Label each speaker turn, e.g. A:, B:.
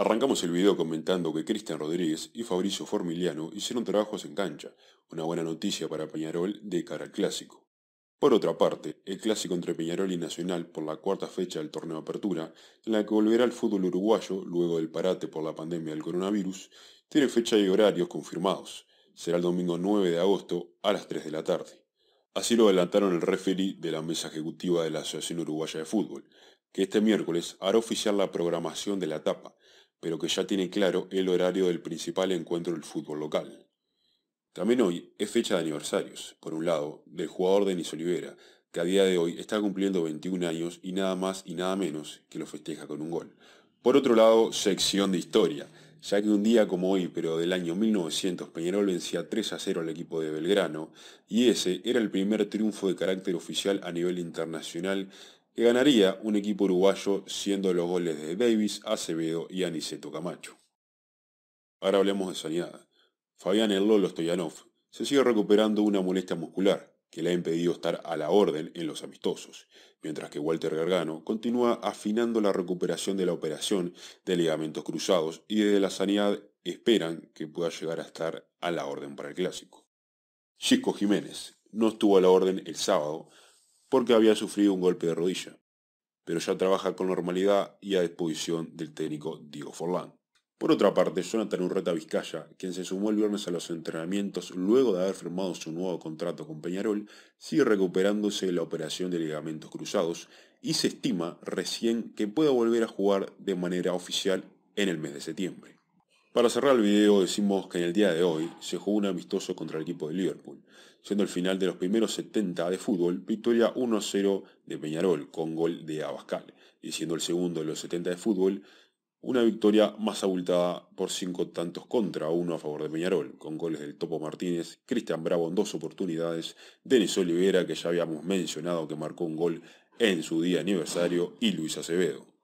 A: Arrancamos el video comentando que Cristian Rodríguez y Fabricio Formiliano hicieron trabajos en cancha, una buena noticia para Peñarol de cara al clásico. Por otra parte, el clásico entre Peñarol y Nacional por la cuarta fecha del torneo de Apertura, en la que volverá el fútbol uruguayo luego del parate por la pandemia del coronavirus, tiene fecha y horarios confirmados. Será el domingo 9 de agosto a las 3 de la tarde. Así lo adelantaron el referee de la mesa ejecutiva de la Asociación Uruguaya de Fútbol, que este miércoles hará oficial la programación de la etapa, pero que ya tiene claro el horario del principal encuentro del fútbol local. También hoy es fecha de aniversarios, por un lado, del jugador Denis Olivera, que a día de hoy está cumpliendo 21 años y nada más y nada menos que lo festeja con un gol. Por otro lado, sección de historia, ya que un día como hoy, pero del año 1900, Peñarol vencía 3 a 0 al equipo de Belgrano, y ese era el primer triunfo de carácter oficial a nivel internacional que ganaría un equipo uruguayo siendo los goles de Davis, Acevedo y Aniceto Camacho. Ahora hablemos de sanidad. Fabián El Stoyanov se sigue recuperando una molestia muscular que le ha impedido estar a la orden en los amistosos, mientras que Walter Gargano continúa afinando la recuperación de la operación de ligamentos cruzados y desde la sanidad esperan que pueda llegar a estar a la orden para el clásico. Chico Jiménez no estuvo a la orden el sábado porque había sufrido un golpe de rodilla, pero ya trabaja con normalidad y a disposición del técnico Diego Forlán. Por otra parte, Jonathan Urreta Vizcaya, quien se sumó el viernes a los entrenamientos luego de haber firmado su nuevo contrato con Peñarol, sigue recuperándose de la operación de ligamentos cruzados y se estima recién que pueda volver a jugar de manera oficial en el mes de septiembre. Para cerrar el video decimos que en el día de hoy se jugó un amistoso contra el equipo de Liverpool, siendo el final de los primeros 70 de fútbol, victoria 1-0 de Peñarol con gol de Abascal, y siendo el segundo de los 70 de fútbol, una victoria más abultada por 5 tantos contra 1 a favor de Peñarol, con goles del Topo Martínez, Cristian Bravo en dos oportunidades, Denis Olivera, que ya habíamos mencionado que marcó un gol en su día aniversario, y Luis Acevedo.